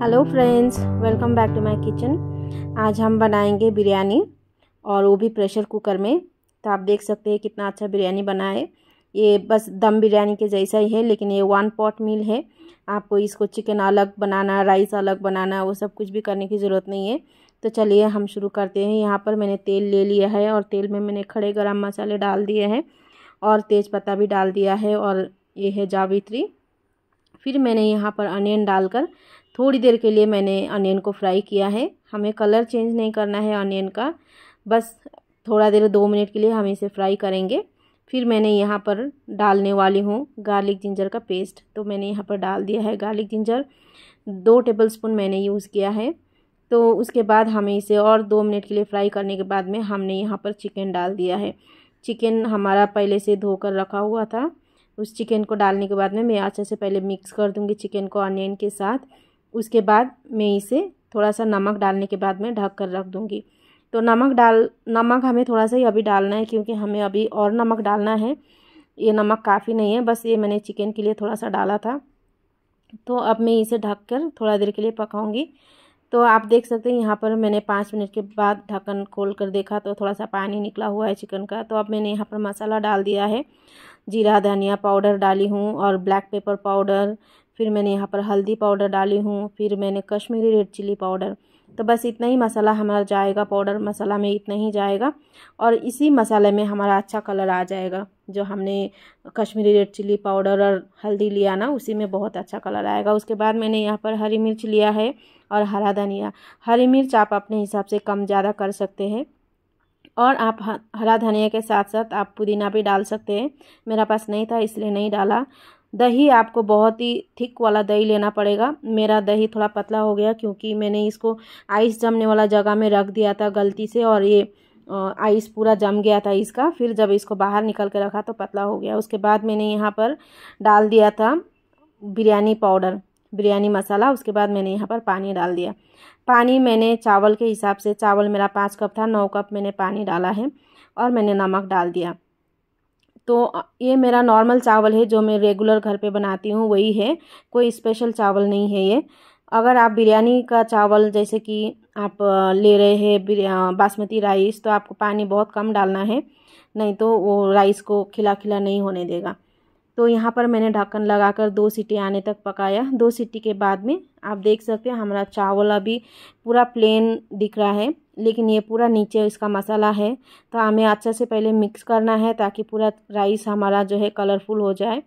hello friends welcome back to my kitchen आज हम बनाएंगे बिरयानी और वो भी प्रेशर कुकर में तो आप देख सकते हैं कितना अच्छा बिरयानी बनाए ये बस दम बिरयानी के जैसा ही है लेकिन ये वन पॉट मील है आपको इसको चिकन अलग बनाना राइस अलग बनाना वो सब कुछ भी करने की ज़रूरत नहीं है तो चलिए हम शुरू करते हैं यहाँ पर मैंने तेल ले लिया है और तेल में मैंने खड़े गर्म मसाले डाल दिए हैं और तेज़पत्ता भी डाल दिया है और ये है जावित्री फिर मैंने यहाँ पर अनियन डालकर थोड़ी देर के लिए मैंने अनियन को फ्राई किया है हमें कलर चेंज नहीं करना है अनियन का बस थोड़ा देर दो मिनट के लिए हम इसे फ्राई करेंगे फिर मैंने यहाँ पर डालने वाली हूँ गार्लिक जिंजर का पेस्ट तो मैंने यहाँ पर डाल दिया है गार्लिक जिंजर दो टेबल स्पून मैंने यूज़ किया है तो उसके बाद हमें इसे और दो मिनट के लिए फ्राई करने के बाद में हमने यहाँ पर चिकन डाल दिया है चिकन हमारा पहले से धोकर रखा हुआ था उस चिकन को डालने के बाद में मैं अच्छे से पहले मिक्स कर दूँगी चिकन को अनियन के साथ उसके बाद मैं इसे थोड़ा सा नमक डालने के बाद मैं ढक कर रख दूँगी तो नमक डाल नमक हमें थोड़ा सा ही अभी डालना है क्योंकि हमें अभी और नमक डालना है ये नमक काफ़ी नहीं है बस ये मैंने चिकन के लिए थोड़ा सा डाला था तो अब मैं इसे ढक कर थोड़ा देर के लिए पकाऊंगी तो आप देख सकते हैं यहाँ पर मैंने पाँच मिनट के बाद ढक्कन खोल कर देखा तो थोड़ा सा पानी निकला हुआ है चिकन का तो अब मैंने यहाँ पर मसाला डाल दिया है जीरा धनिया पाउडर डाली हूँ और ब्लैक पेपर पाउडर फिर मैंने यहाँ पर हल्दी पाउडर डाली हूँ फिर मैंने कश्मीरी रेड चिली पाउडर तो बस इतना ही मसाला हमारा जाएगा पाउडर मसाला में इतना ही जाएगा और इसी मसाले में हमारा अच्छा कलर आ जाएगा जो हमने कश्मीरी रेड चिली पाउडर और हल्दी लिया ना उसी में बहुत अच्छा कलर आएगा उसके बाद मैंने यहाँ पर हरी मिर्च लिया है और हरा धनिया हरी मिर्च आप अपने हिसाब से कम ज़्यादा कर सकते हैं और आप हरा धनिया के साथ साथ आप पुदीना भी डाल सकते हैं मेरा पास नहीं था इसलिए नहीं डाला दही आपको बहुत ही थिक वाला दही लेना पड़ेगा मेरा दही थोड़ा पतला हो गया क्योंकि मैंने इसको आइस जमने वाला जगह में रख दिया था गलती से और ये आइस पूरा जम गया था इसका फिर जब इसको बाहर निकल के रखा तो पतला हो गया उसके बाद मैंने यहाँ पर डाल दिया था बिरयानी पाउडर बिरयानी मसाला उसके बाद मैंने यहाँ पर पानी डाल दिया पानी मैंने चावल के हिसाब से चावल मेरा पाँच कप था नौ कप मैंने पानी डाला है और मैंने नमक डाल दिया तो ये मेरा नॉर्मल चावल है जो मैं रेगुलर घर पे बनाती हूँ वही है कोई स्पेशल चावल नहीं है ये अगर आप बिरयानी का चावल जैसे कि आप ले रहे हैं बासमती राइस तो आपको पानी बहुत कम डालना है नहीं तो वो राइस को खिला खिला नहीं होने देगा तो यहाँ पर मैंने ढक्कन लगाकर दो सीटी आने तक पकाया दो सीटी के बाद में आप देख सकते हैं हमारा चावल अभी पूरा प्लेन दिख रहा है लेकिन ये पूरा नीचे इसका मसाला है तो हमें अच्छे से पहले मिक्स करना है ताकि पूरा राइस हमारा जो है कलरफुल हो जाए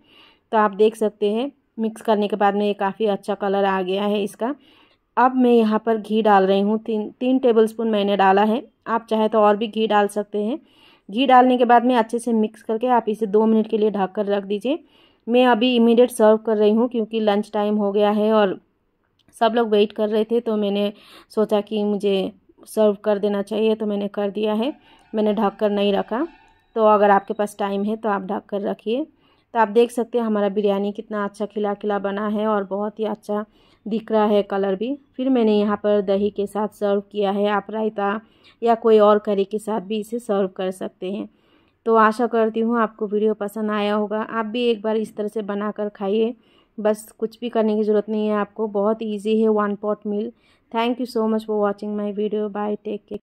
तो आप देख सकते हैं मिक्स करने के बाद में ये काफ़ी अच्छा कलर आ गया है इसका अब मैं यहाँ पर घी डाल रही हूँ तीन तीन टेबल स्पून मैंने डाला है आप चाहे तो और भी घी डाल सकते हैं घी डालने के बाद में अच्छे से मिक्स करके आप इसे दो मिनट के लिए ढक कर रख दीजिए मैं अभी इमीडिएट सर्व कर रही हूँ क्योंकि लंच टाइम हो गया है और सब लोग वेट कर रहे थे तो मैंने सोचा कि मुझे सर्व कर देना चाहिए तो मैंने कर दिया है मैंने ढक कर नहीं रखा तो अगर आपके पास टाइम है तो आप ढक कर रखिए तो आप देख सकते हैं हमारा बिरयानी कितना अच्छा खिला खिला बना है और बहुत ही अच्छा दिख रहा है कलर भी फिर मैंने यहाँ पर दही के साथ सर्व किया है आप रायता या कोई और करी के साथ भी इसे सर्व कर सकते हैं तो आशा करती हूँ आपको वीडियो पसंद आया होगा आप भी एक बार इस तरह से बना कर खाइए बस कुछ भी करने की ज़रूरत नहीं है आपको बहुत ईजी है one pot meal thank you so much for watching my video bye take care